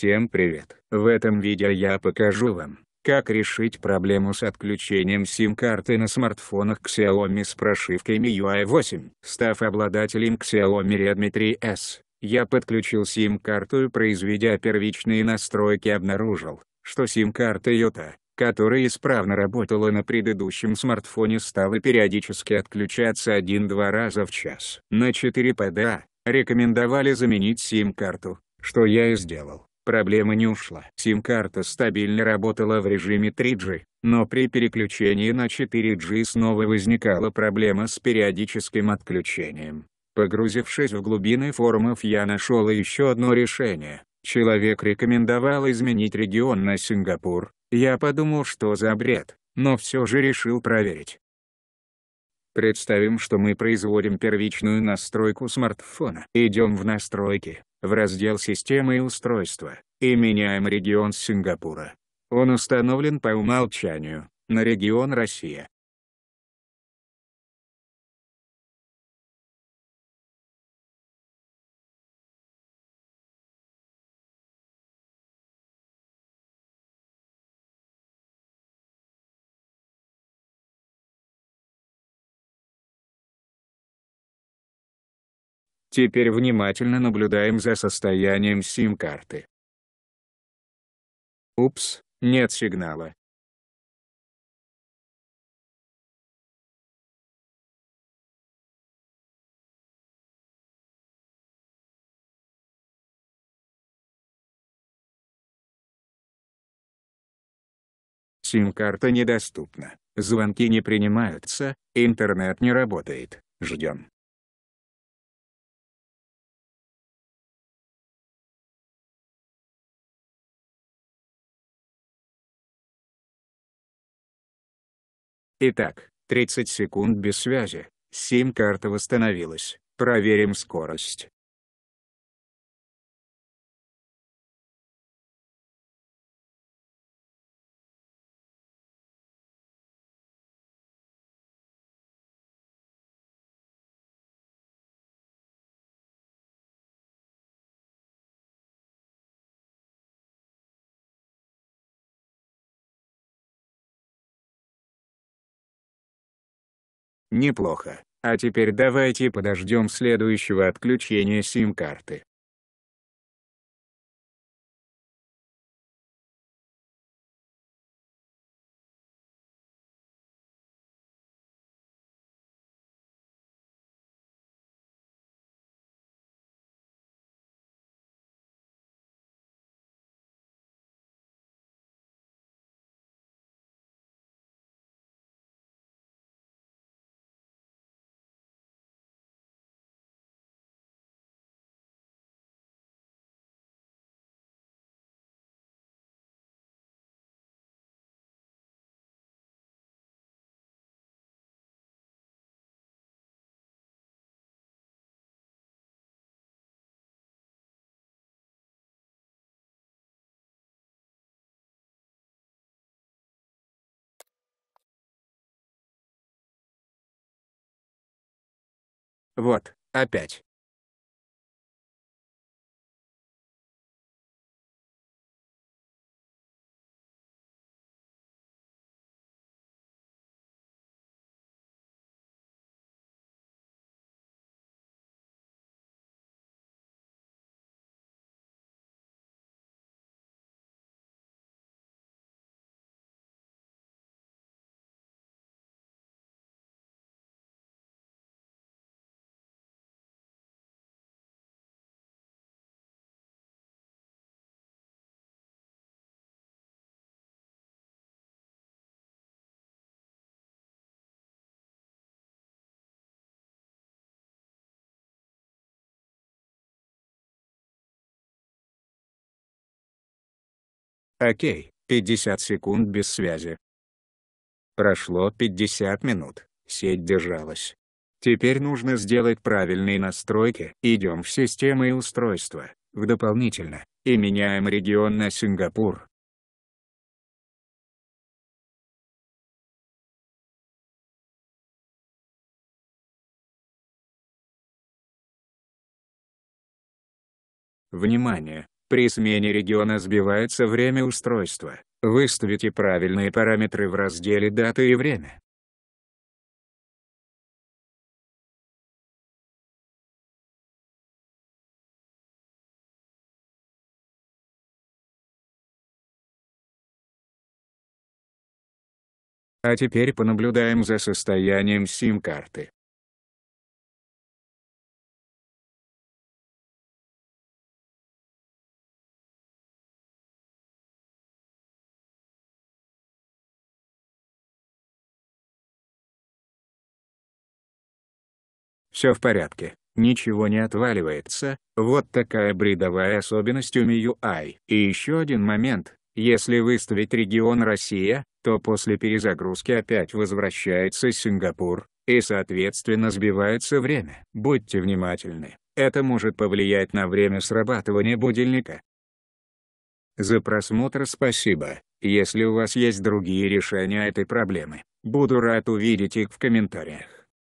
Всем привет! В этом видео я покажу вам, как решить проблему с отключением сим-карты на смартфонах Xiaomi с прошивкой MIUI 8. Став обладателем Xiaomi Redmi 3S, я подключил сим-карту и произведя первичные настройки обнаружил, что сим-карта Yota, которая исправно работала на предыдущем смартфоне стала периодически отключаться 1-2 раза в час. На 4 pda а рекомендовали заменить сим-карту, что я и сделал. Проблема не ушла. Сим-карта стабильно работала в режиме 3G, но при переключении на 4G снова возникала проблема с периодическим отключением. Погрузившись в глубины форумов я нашел еще одно решение. Человек рекомендовал изменить регион на Сингапур. Я подумал, что за бред, но все же решил проверить. Представим, что мы производим первичную настройку смартфона. Идем в настройки в раздел «Системы и устройства» и меняем регион Сингапура. Он установлен по умолчанию на регион Россия. Теперь внимательно наблюдаем за состоянием сим-карты. Упс, нет сигнала. Сим-карта недоступна, звонки не принимаются, интернет не работает, ждем. Итак, 30 секунд без связи, сим-карта восстановилась, проверим скорость. Неплохо. А теперь давайте подождем следующего отключения сим-карты. Вот, опять. Окей, 50 секунд без связи. Прошло 50 минут, сеть держалась. Теперь нужно сделать правильные настройки. Идем в системы и устройства, в дополнительно, и меняем регион на Сингапур. Внимание! При смене региона сбивается время устройства. Выставите правильные параметры в разделе «Дата и время». А теперь понаблюдаем за состоянием сим-карты. Все в порядке, ничего не отваливается, вот такая бредовая особенность у MIUI. И еще один момент, если выставить регион Россия, то после перезагрузки опять возвращается Сингапур, и соответственно сбивается время. Будьте внимательны, это может повлиять на время срабатывания будильника. За просмотр спасибо, если у вас есть другие решения этой проблемы, буду рад увидеть их в комментариях.